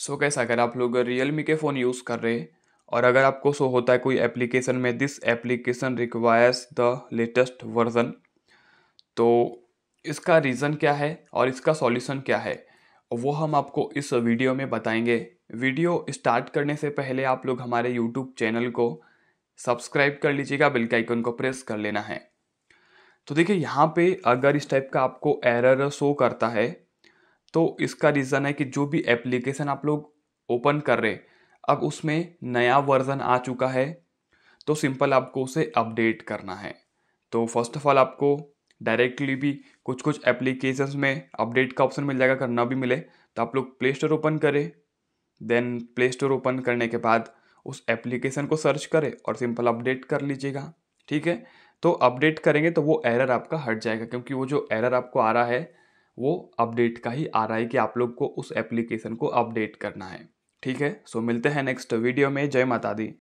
सो कैसा अगर आप लोग रियल मी के फ़ोन यूज़ कर रहे हैं और अगर आपको सो होता है कोई एप्लीकेशन में this application requires the latest version तो इसका रीज़न क्या है और इसका सॉल्यूशन क्या है वो हम आपको इस वीडियो में बताएंगे वीडियो स्टार्ट करने से पहले आप लोग हमारे यूट्यूब चैनल को सब्सक्राइब कर लीजिएगा बिल के आइकन को प्रेस कर लेना है तो देखिए यहाँ पे अगर इस टाइप का आपको एरर शो करता है तो इसका रीज़न है कि जो भी एप्लीकेशन आप लोग ओपन कर रहे अब उसमें नया वर्ज़न आ चुका है तो सिंपल आपको उसे अपडेट करना है तो फर्स्ट ऑफ ऑल आपको डायरेक्टली भी कुछ कुछ एप्लीकेशंस में अपडेट का ऑप्शन मिल जाएगा अगर भी मिले तो आप लोग प्ले स्टोर ओपन करें देन प्ले स्टोर ओपन करने के बाद उस एप्लीकेशन को सर्च करें और सिंपल अपडेट कर लीजिएगा ठीक है तो अपडेट करेंगे तो वो एरर आपका हट जाएगा क्योंकि वो जो एरर आपको आ रहा है वो अपडेट का ही आ रहा है कि आप लोग को उस एप्लीकेशन को अपडेट करना है ठीक है सो मिलते हैं नेक्स्ट वीडियो में जय माता दी